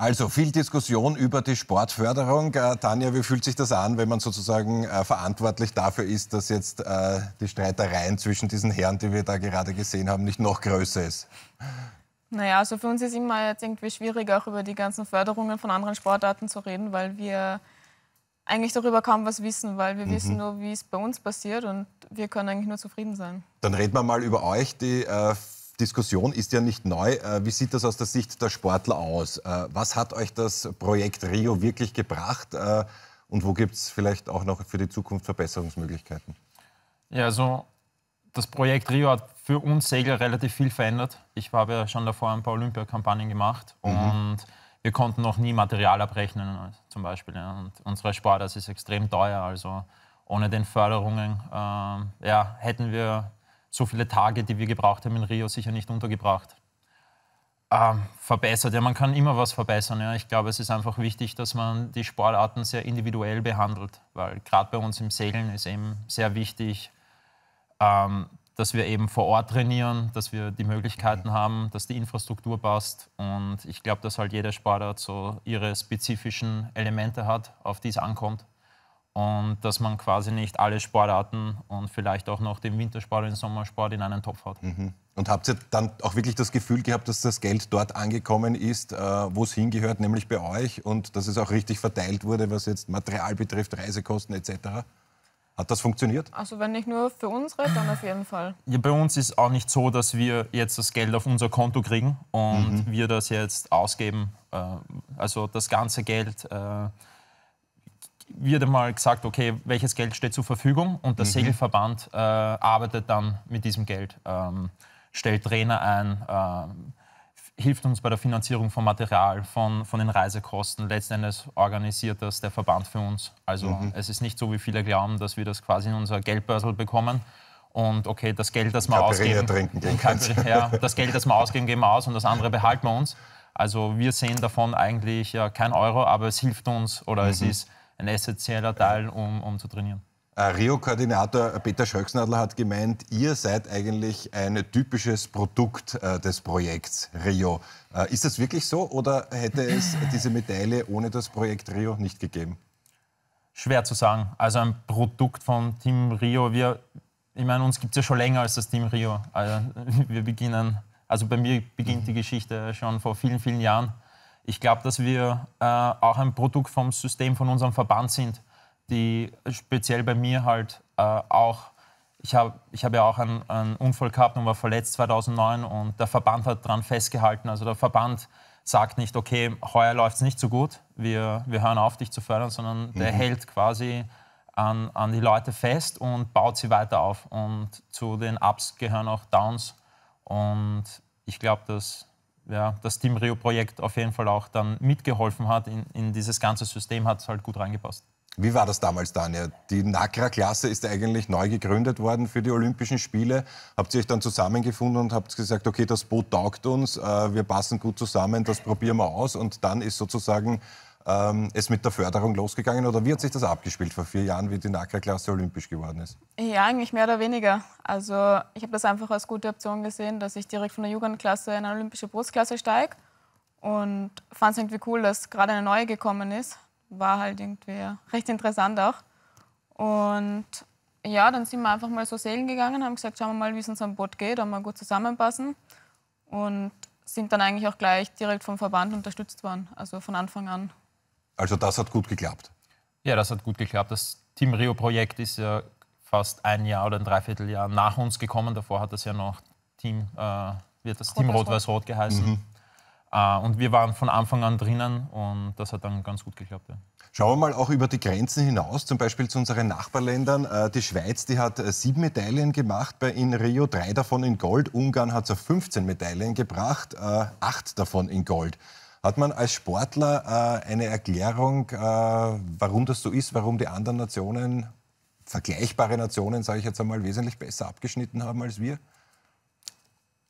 Also viel Diskussion über die Sportförderung. Äh, Tanja, wie fühlt sich das an, wenn man sozusagen äh, verantwortlich dafür ist, dass jetzt äh, die Streitereien zwischen diesen Herren, die wir da gerade gesehen haben, nicht noch größer ist? Naja, also für uns ist immer jetzt irgendwie schwierig, auch über die ganzen Förderungen von anderen Sportarten zu reden, weil wir eigentlich darüber kaum was wissen, weil wir mhm. wissen nur, wie es bei uns passiert und wir können eigentlich nur zufrieden sein. Dann reden wir mal über euch, die äh, Diskussion ist ja nicht neu. Äh, wie sieht das aus der Sicht der Sportler aus? Äh, was hat euch das Projekt Rio wirklich gebracht? Äh, und wo gibt es vielleicht auch noch für die Zukunft Verbesserungsmöglichkeiten? Ja, also das Projekt Rio hat für uns Segler relativ viel verändert. Ich habe ja schon davor ein paar Olympiakampagnen gemacht mhm. und wir konnten noch nie Material abrechnen, zum Beispiel. Und unsere Sport, das ist extrem teuer. Also ohne den Förderungen ähm, ja, hätten wir so viele Tage, die wir gebraucht haben in Rio, sicher nicht untergebracht. Ähm, verbessert. Ja, man kann immer was verbessern. Ja. Ich glaube, es ist einfach wichtig, dass man die Sportarten sehr individuell behandelt, weil gerade bei uns im Segeln ist eben sehr wichtig, ähm, dass wir eben vor Ort trainieren, dass wir die Möglichkeiten mhm. haben, dass die Infrastruktur passt. Und ich glaube, dass halt jeder Sportart so ihre spezifischen Elemente hat, auf die es ankommt und dass man quasi nicht alle Sportarten und vielleicht auch noch den Wintersport und den Sommersport in einen Topf hat. Mhm. Und habt ihr dann auch wirklich das Gefühl gehabt, dass das Geld dort angekommen ist, äh, wo es hingehört, nämlich bei euch und dass es auch richtig verteilt wurde, was jetzt Material betrifft, Reisekosten etc.? Hat das funktioniert? Also wenn nicht nur für uns rede, dann auf jeden Fall. Ja, bei uns ist auch nicht so, dass wir jetzt das Geld auf unser Konto kriegen und mhm. wir das jetzt ausgeben. Äh, also das ganze Geld äh, wird einmal gesagt, okay, welches Geld steht zur Verfügung und der mhm. Segelverband äh, arbeitet dann mit diesem Geld, ähm, stellt Trainer ein, äh, hilft uns bei der Finanzierung von Material, von, von den Reisekosten. Letzten Endes organisiert das der Verband für uns. Also mhm. es ist nicht so, wie viele glauben, dass wir das quasi in unser Geldbörsel bekommen. Und okay, das Geld, das wir ausgeben, trinken ja, das Geld, das wir ausgeben, geben wir aus und das andere behalten wir uns. Also wir sehen davon eigentlich ja, kein Euro, aber es hilft uns oder mhm. es ist ein essentieller Teil, um, um zu trainieren. Äh, Rio-Koordinator Peter Schöcksnadler hat gemeint, ihr seid eigentlich ein typisches Produkt äh, des Projekts Rio. Äh, ist das wirklich so oder hätte es diese Medaille ohne das Projekt Rio nicht gegeben? Schwer zu sagen. Also ein Produkt von Team Rio. Wir, ich meine, uns gibt es ja schon länger als das Team Rio. Also wir beginnen, also bei mir beginnt die mhm. Geschichte schon vor vielen, vielen Jahren. Ich glaube, dass wir äh, auch ein Produkt vom System von unserem Verband sind, die speziell bei mir halt äh, auch, ich habe ich hab ja auch einen, einen, Unfall gehabt und war verletzt 2009 und der Verband hat daran festgehalten. Also der Verband sagt nicht, okay, heuer läuft es nicht so gut, wir, wir hören auf, dich zu fördern, sondern mhm. der hält quasi an, an die Leute fest und baut sie weiter auf. Und zu den Ups gehören auch Downs. Und ich glaube, dass ja, das Team Rio-Projekt auf jeden Fall auch dann mitgeholfen hat in, in dieses ganze System, hat es halt gut reingepasst. Wie war das damals, Daniel? Die NACRA-Klasse ist eigentlich neu gegründet worden für die Olympischen Spiele. Habt ihr euch dann zusammengefunden und habt gesagt, okay, das Boot taugt uns, äh, wir passen gut zusammen, das probieren wir aus. Und dann ist sozusagen ähm, es mit der Förderung losgegangen oder wie hat sich das abgespielt vor vier Jahren, wie die NACA-Klasse olympisch geworden ist? Ja, eigentlich mehr oder weniger. Also ich habe das einfach als gute Option gesehen, dass ich direkt von der Jugendklasse in eine olympische Brustklasse steige und fand es irgendwie cool, dass gerade eine neue gekommen ist. War halt irgendwie recht interessant auch. Und ja, dann sind wir einfach mal so Seelen gegangen, haben gesagt, schauen wir mal, wie es uns am Boot geht, ob wir gut zusammenpassen. Und sind dann eigentlich auch gleich direkt vom Verband unterstützt worden, also von Anfang an. Also das hat gut geklappt. Ja, das hat gut geklappt. Das Team Rio-Projekt ist ja fast ein Jahr oder ein Dreivierteljahr nach uns gekommen. Davor hat das ja noch Team, äh, wird das Rot Team Rot-Weiß-Rot mhm. geheißen. Mhm. Uh, und wir waren von Anfang an drinnen und das hat dann ganz gut geklappt. Ja. Schauen wir mal auch über die Grenzen hinaus, zum Beispiel zu unseren Nachbarländern. Äh, die Schweiz, die hat äh, sieben Medaillen gemacht bei in Rio, drei davon in Gold. Ungarn hat so 15 Medaillen gebracht, acht davon in Gold. Hat man als Sportler äh, eine Erklärung, äh, warum das so ist, warum die anderen Nationen, vergleichbare Nationen, sage ich jetzt einmal, wesentlich besser abgeschnitten haben als wir?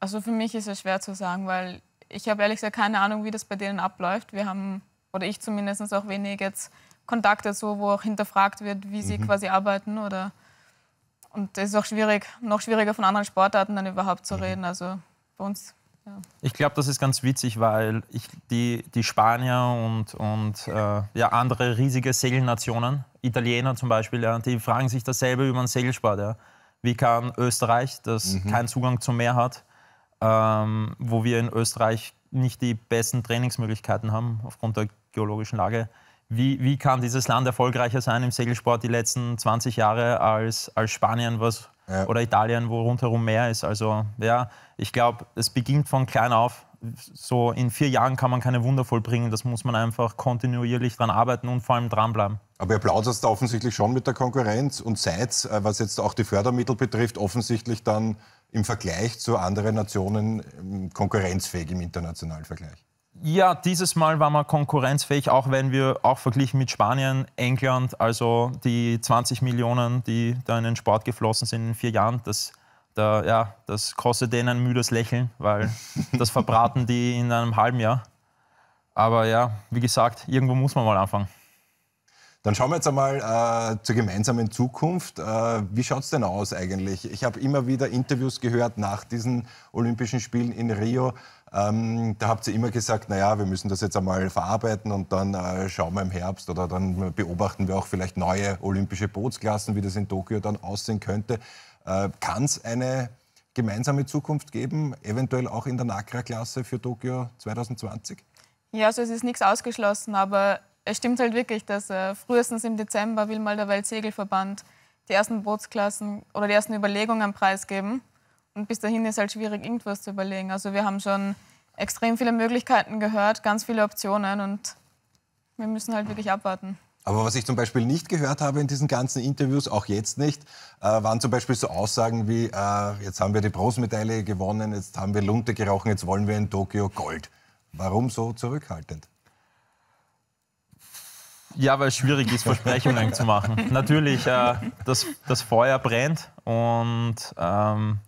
Also für mich ist es schwer zu sagen, weil ich habe ehrlich gesagt keine Ahnung, wie das bei denen abläuft. Wir haben, oder ich zumindest auch wenig jetzt Kontakt dazu, wo auch hinterfragt wird, wie sie mhm. quasi arbeiten oder und es ist auch schwierig, noch schwieriger von anderen Sportarten dann überhaupt zu mhm. reden. Also bei uns ich glaube, das ist ganz witzig, weil ich, die, die Spanier und, und äh, ja, andere riesige Segelnationen, Italiener zum Beispiel, ja, die fragen sich dasselbe über den Segelsport. Ja. Wie kann Österreich, das mhm. keinen Zugang zum Meer hat, ähm, wo wir in Österreich nicht die besten Trainingsmöglichkeiten haben aufgrund der geologischen Lage, wie, wie kann dieses Land erfolgreicher sein im Segelsport die letzten 20 Jahre als, als Spanien, was ja. oder Italien, wo rundherum mehr ist. Also ja, ich glaube, es beginnt von klein auf. So in vier Jahren kann man keine Wunder vollbringen. Das muss man einfach kontinuierlich dran arbeiten und vor allem dranbleiben. Aber ihr plaudert da offensichtlich schon mit der Konkurrenz und seid, äh, was jetzt auch die Fördermittel betrifft, offensichtlich dann im Vergleich zu anderen Nationen ähm, konkurrenzfähig im internationalen Vergleich. Ja, dieses Mal waren wir konkurrenzfähig, auch wenn wir auch verglichen mit Spanien, England, also die 20 Millionen, die da in den Sport geflossen sind in vier Jahren, das, da, ja, das kostet denen ein müdes Lächeln, weil das verbraten die in einem halben Jahr. Aber ja, wie gesagt, irgendwo muss man mal anfangen. Dann schauen wir jetzt einmal äh, zur gemeinsamen Zukunft. Äh, wie schaut es denn aus eigentlich? Ich habe immer wieder Interviews gehört nach diesen Olympischen Spielen in Rio. Ähm, da habt ihr immer gesagt, naja, wir müssen das jetzt einmal verarbeiten und dann äh, schauen wir im Herbst oder dann beobachten wir auch vielleicht neue olympische Bootsklassen, wie das in Tokio dann aussehen könnte. Äh, Kann es eine gemeinsame Zukunft geben, eventuell auch in der nakra klasse für Tokio 2020? Ja, also es ist nichts ausgeschlossen, aber es stimmt halt wirklich, dass äh, frühestens im Dezember will mal der Weltsegelverband die ersten Bootsklassen oder die ersten Überlegungen preisgeben. Und bis dahin ist halt schwierig, irgendwas zu überlegen. Also wir haben schon extrem viele Möglichkeiten gehört, ganz viele Optionen und wir müssen halt wirklich abwarten. Aber was ich zum Beispiel nicht gehört habe in diesen ganzen Interviews, auch jetzt nicht, äh, waren zum Beispiel so Aussagen wie, äh, jetzt haben wir die Bronzemedaille gewonnen, jetzt haben wir Lunte gerochen, jetzt wollen wir in Tokio Gold. Warum so zurückhaltend? Ja, weil es schwierig ist, Versprechungen zu machen. Natürlich, äh, das, das Feuer brennt und ähm,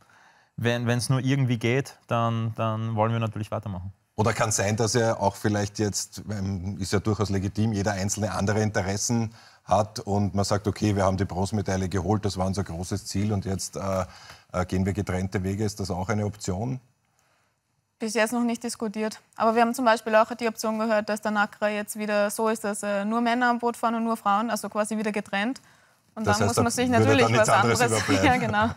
wenn es nur irgendwie geht, dann, dann wollen wir natürlich weitermachen. Oder kann es sein, dass er auch vielleicht jetzt, ähm, ist ja durchaus legitim, jeder einzelne andere Interessen hat und man sagt, okay, wir haben die Bronzemedaille geholt, das war unser großes Ziel und jetzt äh, äh gehen wir getrennte Wege. Ist das auch eine Option? bis jetzt noch nicht diskutiert. Aber wir haben zum Beispiel auch die Option gehört, dass der NACRA jetzt wieder so ist, dass äh, nur Männer am Boot fahren und nur Frauen, also quasi wieder getrennt. Und das dann heißt, muss man sich natürlich was anderes, ja, genau.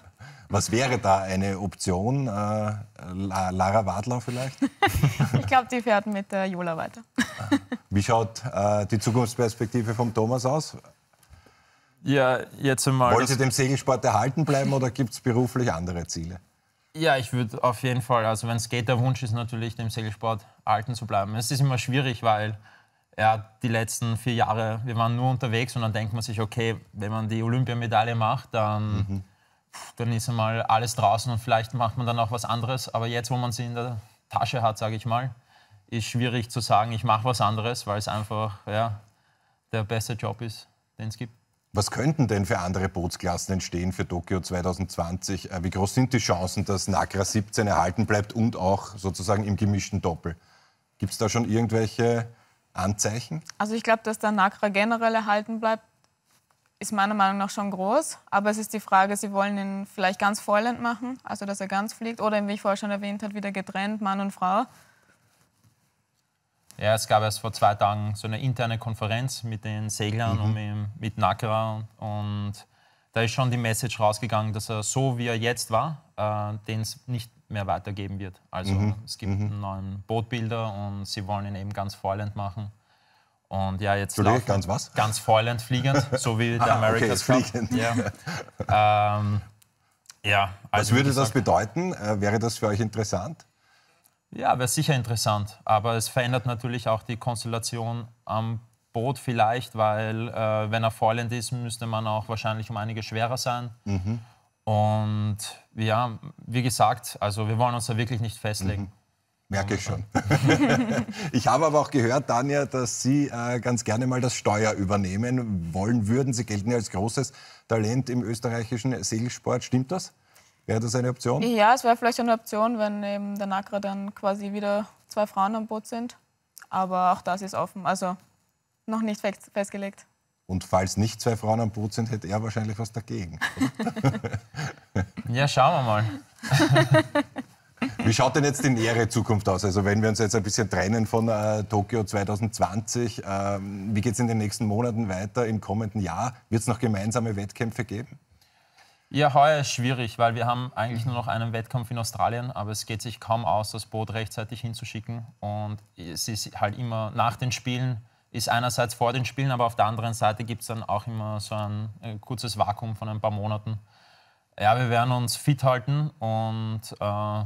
Was wäre da eine Option? Äh, Lara Wadler vielleicht? ich glaube, die fährt mit äh, Jola weiter. Wie schaut äh, die Zukunftsperspektive vom Thomas aus? Ja, jetzt einmal. Wollen Sie dem Segelsport erhalten bleiben oder gibt es beruflich andere Ziele? Ja, ich würde auf jeden Fall, also wenn es geht, der Wunsch ist natürlich dem Segelsport alten zu bleiben. Es ist immer schwierig, weil ja, die letzten vier Jahre, wir waren nur unterwegs und dann denkt man sich, okay, wenn man die Olympiamedaille macht, dann, mhm. dann ist einmal alles draußen und vielleicht macht man dann auch was anderes. Aber jetzt, wo man sie in der Tasche hat, sage ich mal, ist schwierig zu sagen, ich mache was anderes, weil es einfach ja, der beste Job ist, den es gibt. Was könnten denn für andere Bootsklassen entstehen für Tokio 2020? Äh, wie groß sind die Chancen, dass Nagra 17 erhalten bleibt und auch sozusagen im gemischten Doppel? Gibt es da schon irgendwelche Anzeichen? Also ich glaube, dass der Nagra generell erhalten bleibt, ist meiner Meinung nach schon groß. Aber es ist die Frage, Sie wollen ihn vielleicht ganz Vollend machen, also dass er ganz fliegt, oder wie ich vorher schon erwähnt habe, wieder getrennt, Mann und Frau. Ja, es gab erst vor zwei Tagen so eine interne Konferenz mit den Seglern mhm. und mit Nakra und da ist schon die Message rausgegangen, dass er so wie er jetzt war, äh, den es nicht mehr weitergeben wird. Also mhm. es gibt mhm. einen neuen Bootbilder und sie wollen ihn eben ganz Foilend machen. Und ja, jetzt laufen, ganz was? Ganz Foilend fliegend, so wie ah, der ah, America's okay, Cup. Ja. ähm, ja, also was würde gesagt, das bedeuten? Äh, wäre das für euch interessant? Ja, wäre sicher interessant. Aber es verändert natürlich auch die Konstellation am Boot vielleicht, weil äh, wenn er Vorland ist, müsste man auch wahrscheinlich um einige schwerer sein. Mhm. Und ja, wie gesagt, also wir wollen uns da wirklich nicht festlegen. Mhm. Merke ich schon. ich habe aber auch gehört, Daniel, dass Sie äh, ganz gerne mal das Steuer übernehmen wollen würden. Sie gelten ja als großes Talent im österreichischen Segelsport. Stimmt das? Wäre das eine Option? Ja, es wäre vielleicht eine Option, wenn eben der Nakra dann quasi wieder zwei Frauen am Boot sind. Aber auch das ist offen, also noch nicht festgelegt. Und falls nicht zwei Frauen am Boot sind, hätte er wahrscheinlich was dagegen. ja, schauen wir mal. Wie schaut denn jetzt die nähere Zukunft aus? Also wenn wir uns jetzt ein bisschen trennen von äh, Tokio 2020, ähm, wie geht es in den nächsten Monaten weiter? Im kommenden Jahr wird es noch gemeinsame Wettkämpfe geben? Ja, heuer ist schwierig, weil wir haben eigentlich mhm. nur noch einen Wettkampf in Australien, aber es geht sich kaum aus, das Boot rechtzeitig hinzuschicken. Und es ist halt immer nach den Spielen, ist einerseits vor den Spielen, aber auf der anderen Seite gibt es dann auch immer so ein, kurzes Vakuum von ein paar Monaten. Ja, wir werden uns fit halten und äh,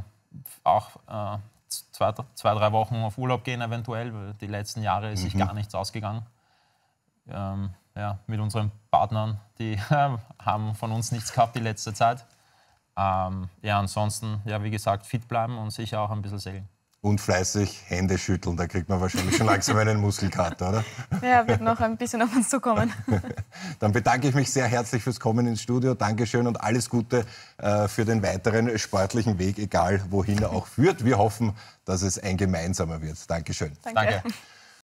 auch äh, zwei, zwei, drei Wochen auf Urlaub gehen eventuell, weil die letzten Jahre ist mhm. sich gar nichts ausgegangen. Ähm, ja, mit unseren Partnern, die äh, haben von uns nichts gehabt die letzte Zeit. Ähm, ja, ansonsten, ja, wie gesagt, fit bleiben und sicher auch ein bisschen segeln. Und fleißig Hände schütteln, da kriegt man wahrscheinlich schon langsam einen Muskelkater, oder? Ja, wird noch ein bisschen auf uns zukommen. Dann bedanke ich mich sehr herzlich fürs Kommen ins Studio. Dankeschön und alles Gute äh, für den weiteren sportlichen Weg, egal wohin er auch führt. Wir hoffen, dass es ein gemeinsamer wird. Dankeschön. Danke. Danke.